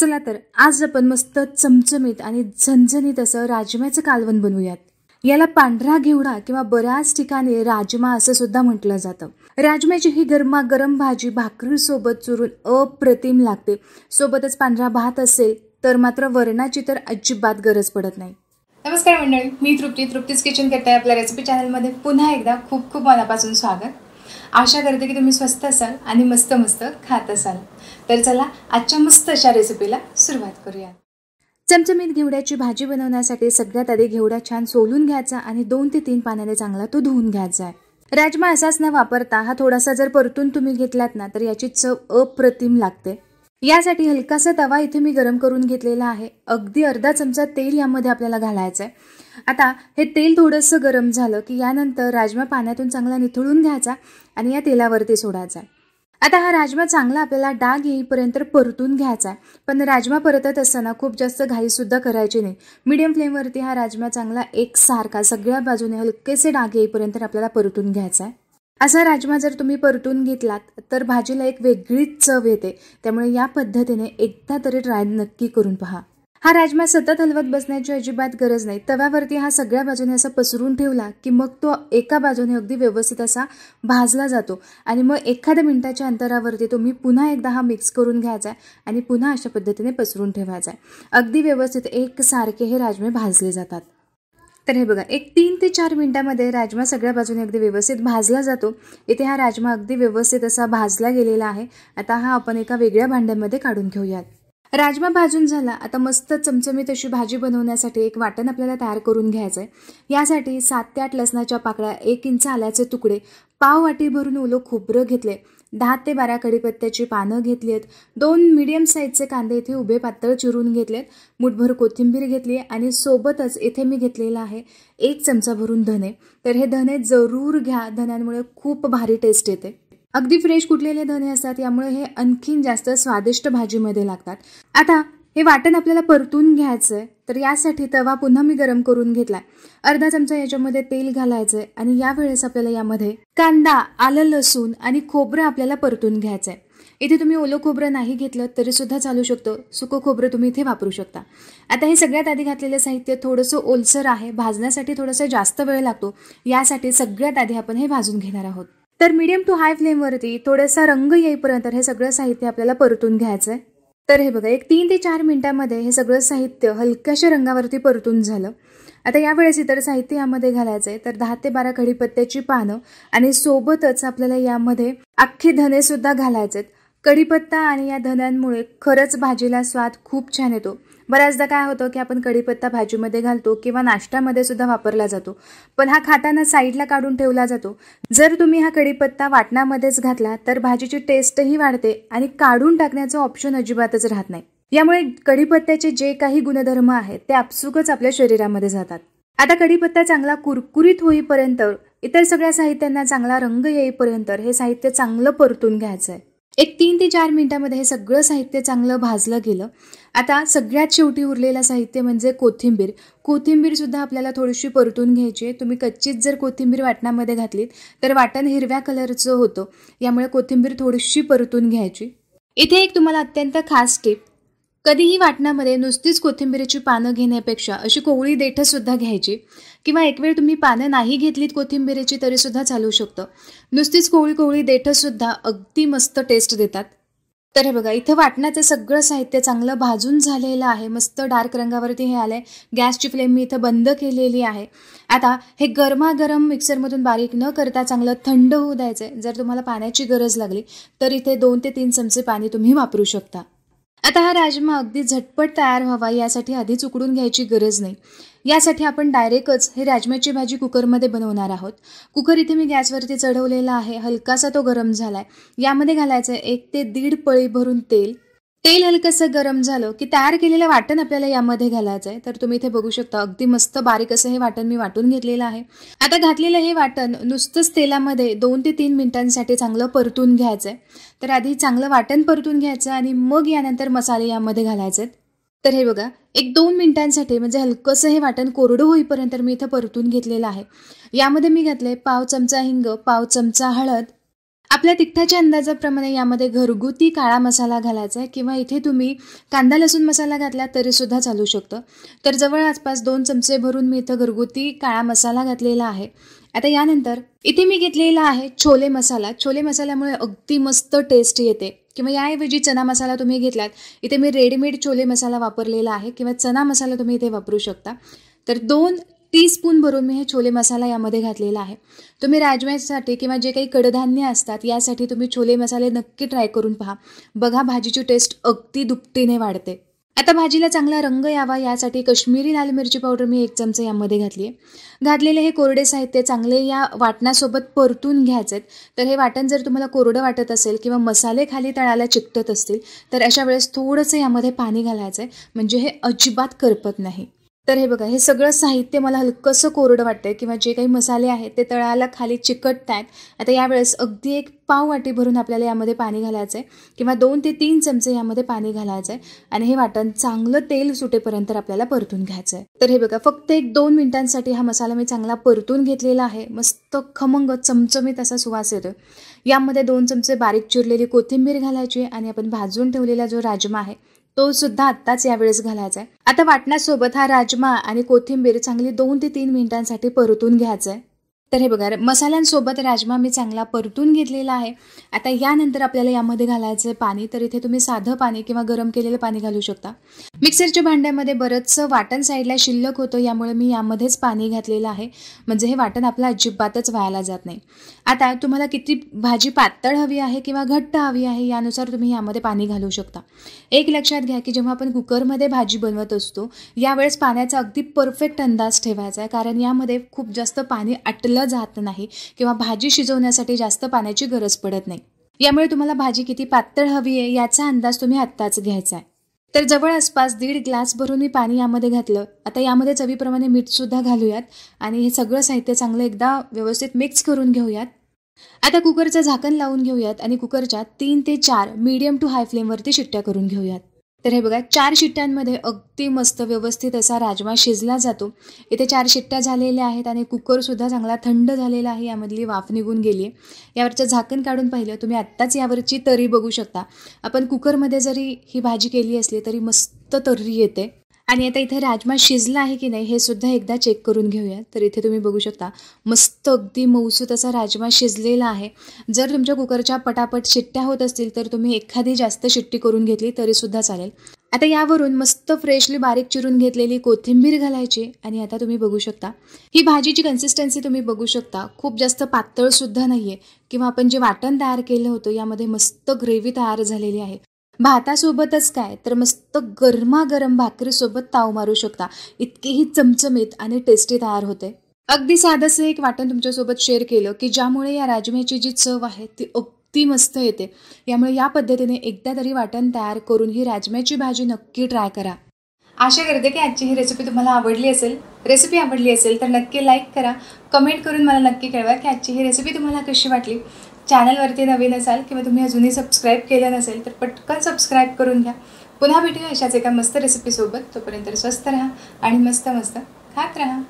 चला तर आज आपण मस्त चमचमीत आणि झणझणीत असं राजम्याचं कालवण बनवूयात याला पांढरा घेवडा किंवा बऱ्याच ठिकाणी राजमा असं सुद्धा म्हटलं जातं राजम्याची ही गरमा गरम भाजी भाकरी सोबत चुरून अप्रतिम लागते सोबतच पांढरा भात असेल तर मात्र वर्णाची तर अजिबात गरज पडत नाही नमस्कार मंडळी मी तृप्ती तृप्तीच किचन करते आपल्या रेसिपी चॅनलमध्ये पुन्हा एकदा खूप खूप मनापासून स्वागत आशा करते की तुम्ही स्वस्त असाल आणि मस्त मस्त खात असाल तर चला आजच्या मस्त अशा रेसिपीला सुरुवात करूया चमचमीत घेवड्याची भाजी बनवण्यासाठी सगळ्यात आधी घेवडा छान सोलून घ्यायचा आणि दोन ते तीन पाण्याने चांगला तो धुवून घ्यायचा आहे राजमा असाच न वापरता हा थोडासा जर परतून तुम्ही घेतलात ना तर याची चव अप्रतिम लागते यासाठी हलकासा तवा इथे मी गरम करून घेतलेला आहे अगदी अर्धा चमचा तेल यामध्ये आपल्याला घालायचं आहे आता हे तेल थोडंसं गरम झालं की यानंतर राजमा पाण्यातून चांगला निथळून घ्यायचा आणि या तेलावरती सोडायचा आहे आता हा राजमा चांगला आपल्याला डाग येईपर्यंत परतून घ्यायचा आहे पण राजमा परतत असताना खूप जास्त घाईसुद्धा करायची नाही मीडियम फ्लेमवरती हा राजमा चांगला एकसारखा सगळ्या बाजूने हलकेसे डाग येईपर्यंत आपल्याला परतून घ्यायचा आहे असा राजमा जर तुम्ही परतून घेतलात तर भाजीला एक वेगळीच चव येते त्यामुळे या पद्धतीने एकदा तरी ट्राय नक्की करून पहा हा राजमा सतत हलवत बसण्याची अजिबात गरज नाही तव्यावरती हा सगळ्या बाजूने असा पसरून ठेवला की मग तो एका बाजूने अगदी व्यवस्थित असा भाजला जातो आणि मग एखाद्या मिनिटाच्या अंतरावरती तुम्ही पुन्हा एकदा हा मिक्स करून घ्यायचा आहे आणि पुन्हा अशा पद्धतीने पसरून ठेवायचा आहे अगदी व्यवस्थित एकसारखे हे राजमे भाजले जातात तर हे बघा एक तीन ते चार मिनटामध्ये राजमा सगळ्या बाजूने अगदी व्यवस्थित भाजला जातो इथे हा राजमा अगदी व्यवस्थित असा भाजला गेलेला आहे आता हा आपण एका वेगळ्या भांड्यामध्ये काढून घेऊयात राजमा भाजून झाला आता मस्त चमचमीत अशी भाजी बनवण्यासाठी एक वाटण आपल्याला तयार करून घ्यायचं आहे यासाठी सात ते आठ लसणाच्या पाकळ्या एक इंच आल्याचे तुकडे पाव वाटी भरून ओलं खोबरं घेतले दहा ते बारा कडीपत्त्याची पानं घेतली आहेत दोन मिडियम साईजचे कांदे इथे उभे पातळ चिरून घेतलेत मुठभर कोथिंबीर घेतली आहे आणि सोबतच इथे मी घेतलेला आहे एक चमचा भरून धने तर हे धने जरूर घ्या धन्यांमुळे खूप भारी टेस्ट येते अगदी फ्रेश कुठलेले धने असतात यामुळे हे आणखीन जास्त स्वादिष्ट भाजीमध्ये लागतात आता हे वाटण आपल्याला परतून घ्यायचं आहे तर यासाठी तवा पुन्हा मी गरम करून घेतलाय अर्धा चमचा याच्यामध्ये तेल घालायचं आहे आणि यावेळेस आपल्याला यामध्ये कांदा आलं लसूण आणि खोबरं आपल्याला परतून घ्यायचं आहे इथे तुम्ही ओलं खोबरं नाही घेतलं तरी सुद्धा चालू शकतो सुकं खोबरं तुम्ही इथे वापरू शकता आता हे सगळ्यात आधी घातलेलं साहित्य थोडंसं ओलसर आहे भाजण्यासाठी थोडासा जास्त वेळ लागतो यासाठी सगळ्यात आधी आपण हे भाजून घेणार आहोत तर मीडियम टू हाय फ्लेमवरती थोडासा रंग येईपर्यंत हे सगळं साहित्य आपल्याला परतून घ्यायचं आहे तर हे बघा एक तीन ते चार मिनिटांमध्ये हे सगळं साहित्य हलक्याशा रंगावरती परतून झालं आता यावेळेस इतर साहित्य यामध्ये घालायचं आहे तर दहा ते बारा कढीपत्त्याची पानं आणि सोबतच आपल्याला यामध्ये अख्खे धने सुद्धा घालायचे आहेत कढीपत्ता आणि या धन्यांमुळे खरंच भाजीला स्वाद खूप छान येतो बऱ्याचदा काय होतं की आपण कढीपत्ता भाजीमध्ये घालतो किंवा नाश्त्यामध्ये सुद्धा वापरला जातो पण हा खाताना साईडला काढून ठेवला जातो जर तुम्ही हा कढीपत्ता वाटणामध्येच घातला तर भाजीची टेस्टही वाढते आणि काढून टाकण्याचं ऑप्शन अजिबातच राहत नाही यामुळे कढीपत्त्याचे जे काही गुणधर्म आहेत ते आपसुकच आपल्या शरीरामध्ये जातात आता कढीपत्ता चांगला कुरकुरीत होईपर्यंत इतर सगळ्या साहित्यांना चांगला रंग येईपर्यंत हे साहित्य चांगलं परतून घ्यायचं आहे एक तीन ते चार मिनिटामध्ये हे सगळं साहित्य चांगलं भाजलं गेलं आता सगळ्यात शेवटी उरलेलं साहित्य म्हणजे कोथिंबीर कोथिंबीरसुद्धा आपल्याला थोडीशी परतून घ्यायची आहे तुम्ही कच्चीच जर कोथिंबीर वाटणामध्ये घातलीत तर वाटण हिरव्या कलरचं होतं यामुळे कोथिंबीर थोडीशी परतून घ्यायची इथे एक तुम्हाला अत्यंत खास टिप कधीही वाटणामध्ये नुसतीच कोथिंबीरीची पानं घेण्यापेक्षा अशी कोवळी देठंसुद्धा घ्यायची किंवा एक वेळ तुम्ही पानं नाही घेतलीत कोथिंबीरीची तरीसुद्धा चालू शकतं नुसतीच कोवळी कोवळी देठंसुद्धा अगदी मस्त टेस्ट देतात तर हे बघा इथं वाटण्याचं सगळं साहित्य चांगलं भाजून झालेलं आहे मस्त डार्क रंगावरती हे आलं आहे गॅसची फ्लेम मी इथं बंद केलेली आहे आता हे गरमागरम मिक्सरमधून बारीक न करता चांगलं थंड होऊ द्यायचं आहे जर तुम्हाला पाण्याची गरज लागली तर इथे दोन ते तीन चमचे पाणी तुम्ही वापरू शकता आता हा राजमा अगदी झटपट तयार व्हावा यासाठी आधीच उकडून घ्यायची गरज नाही यासाठी आपण डायरेक्टच हे राजम्याची भाजी कुकरमध्ये बनवणार आहोत कुकर इथे मी गॅसवरती चढवलेला आहे हलकासा तो गरम झाला आहे यामध्ये घालायचं आहे एक ते दीड पळी भरून तेल तेल हलकंसं गरम झालं की तयार केलेलं वाटण आपल्याला यामध्ये घालायचं आहे तर तुम्ही इथे बघू शकता अगदी मस्त बारीक असं हे वाटण मी वाटून घेतलेलं आहे आता घातलेलं हे वाटण नुसतंच तेलामध्ये दोन ते तीन मिनिटांसाठी चांगलं परतून घ्यायचं आहे तर आधी चांगलं वाटण परतून घ्यायचं आणि मग यानंतर मसाले यामध्ये घालायचे तर हे बघा एक दोन मिनिटांसाठी म्हणजे हलकंसं हे वाटण कोरडं होईपर्यंत मी इथं परतून घेतलेलं आहे यामध्ये मी घातले पाव चमचा हिंग पाव चमचा हळद आपल्या तिखटाच्या अंदाजाप्रमाणे यामध्ये घरगुती काळा मसाला घालायचा आहे किंवा इथे तुम्ही कांदा लसूण मसाला घातला तरीसुद्धा चालू शकतं तर जवळ आसपास दोन चमचे भरून मी इथं घरगुती काळा मसाला घातलेला आहे आता यानंतर इथे मी घेतलेला आहे छोले मसाला छोले मसाल्यामुळे अगदी मस्त टेस्ट येते किंवा याऐवजी चना मसाला तुम्ही घेतलात इथे मी रेडीमेड छोले मसाला वापरलेला आहे किंवा चना मसाला तुम्ही इथे वापरू शकता तर दोन टी स्पून भरून मी हे छोले मसाला यामध्ये घातलेला आहे तुम्ही राजव्यासाठी किंवा जे काही कडधान्य असतात यासाठी तुम्ही छोले मसाले नक्की ट्राय करून पहा बघा भाजीची टेस्ट अगदी दुपटीने वाढते आता भाजीला चांगला रंग यावा यासाठी कश्मीरी लाल मिरची पावडर मी एक चमचा यामध्ये घातली आहे घातलेले हे कोरडे साहित्य चांगले या वाटणासोबत परतून घ्यायचे तर हे वाटण जर तुम्हाला कोरडं वाटत असेल किंवा मसाले खाली तळाला चिकटत असतील तर अशा वेळेस थोडंसं यामध्ये पाणी घालायचं आहे म्हणजे हे अजिबात करपत नाही तर हे बघा हे सगळं साहित्य मला हलकंसं कोरडं वाटतं किंवा जे काही मसाले आहेत ते तळाला खाली चिकटत आहेत आता यावेळेस अगदी एक पाव वाटी भरून आपल्याला यामध्ये पाणी घालायचं आहे किंवा दोन ते तीन चमचे यामध्ये पाणी घालायचं आहे आणि हे वाटण चांगलं तेल सुटेपर्यंत आपल्याला परतून घ्यायचं आहे तर हे बघा फक्त एक दोन मिनिटांसाठी हा मसाला मी चांगला परतून घेतलेला आहे मस्त खमंग चमचमीत असा सुवास येतो यामध्ये दोन चमचे बारीक चिरलेली कोथिंबीर घालायची आणि आपण भाजून ठेवलेला जो राजमा आहे तो सुद्धा आत्ताच यावेळेस घालायचा आहे आता वाटण्यासोबत हा राजमा आणि कोथिंबीर चांगली दोन ते तीन मिनिटांसाठी परतून घ्यायचं आहे तर हे बघा मसाल्यांसोबत राजमा मी चांगला परतून घेतलेला आहे आता यानंतर आपल्याला यामध्ये घालायचं आहे पाणी तर इथे तुम्ही साधं पाणी किंवा गरम केलेलं पाणी घालू शकता मिक्सरच्या भांड्यामध्ये बरंचसं वाटण साईडला शिल्लक होतं यामुळे मी यामध्येच पाणी घातलेलं आहे म्हणजे हे वाटण आपलं अजिबातच व्हायला जात नाही आता तुम्हाला किती भाजी पातळ हवी आहे किंवा घट्ट हवी आहे यानुसार तुम्ही यामध्ये पाणी घालू शकता एक लक्षात घ्या की जेव्हा आपण कुकरमध्ये भाजी बनवत असतो यावेळेस पाण्याचा अगदी परफेक्ट अंदाज ठेवायचा आहे कारण यामध्ये खूप जास्त पाणी आटलं जात नाही किंवा भाजी शिजवण्यासाठी जास्त पाण्याची गरज पडत नाही यामुळे तुम्हाला भाजी किती पातळ हवी आहे याचा अंदाज तुम्ही आत्ताच घ्यायचा आहे तर जवळ आसपास दीड ग्लास भरून मी पाणी यामध्ये घातलं आता यामध्ये चवीप्रमाणे मीठसुद्धा घालूयात आणि हे सगळं साहित्य चांगलं एकदा व्यवस्थित मिक्स करून घेऊयात आता कुकरचं झाकण लावून घेऊयात आणि कुकरच्या तीन ते चार मीडियम टू हाय फ्लेमवरती शिट्ट्या करून घेऊयात तर हे बघा चार शिट्ट्यांमध्ये अगदी मस्त व्यवस्थित असा राजमा शिजला जातो इथे चार शिट्ट्या झालेल्या आहेत आणि कुकरसुद्धा चांगला थंड झालेला आहे यामधली वाफ निघून गेली आहे यावरचं झाकण काढून पाहिलं तुम्ही आत्ताच यावरची तरी बघू शकता आपण कुकरमध्ये जरी ही भाजी केली असली तरी मस्त तर्री येते आणि आता इथे राजमा शिजला आहे की नाही हे सुद्धा एकदा चेक करून घेऊया तर इथे तुम्ही बघू शकता मस्त अगदी मौसूत असा राजमा शिजलेला आहे जर तुमच्या कुकरच्या पटापट शिट्ट्या होत असतील तर तुम्ही एखादी जास्त शिट्टी करून घेतली तरीसुद्धा चालेल आता यावरून मस्त फ्रेशली बारीक चिरून घेतलेली कोथिंबीर घालायची आणि आता तुम्ही बघू शकता ही भाजीची कन्सिस्टन्सी तुम्ही बघू शकता खूप जास्त पातळसुद्धा नाही आहे किंवा आपण जे वाटण तयार केलं होतं यामध्ये मस्त ग्रेव्ही तयार झालेली आहे भातासोबतच काय तर मस्त गरमागरम भाकरीसोबत ताव मारू शकता इतकीही चमचमीत आणि टेस्टी तयार होते अगदी साधंसं एक वाटण तुमच्यासोबत शेअर केलं की ज्यामुळे या राजम्याची जी चव आहे ती ती मस्त येते यामुळे या पद्धतीने एकदा तरी वाटण तयार करून ही राजम्याची भाजी नक्की ट्राय करा आशा करते की आजची ही रेसिपी तुम्हाला आवडली असेल रेसिपी आवडली असेल तर नक्की लाईक करा कमेंट करून मला नक्की कळवा की आजची ही रेसिपी तुम्हाला कशी वाटली चॅनलवरती नवीन असाल किंवा तुम्ही अजूनही सबस्क्राईब केलं नसेल तर पटकन सबस्क्राईब करून घ्या पुन्हा भेटूया अशाच एका मस्त रेसिपीसोबत तोपर्यंत स्वस्त राहा आणि मस्त मस्त खात राहा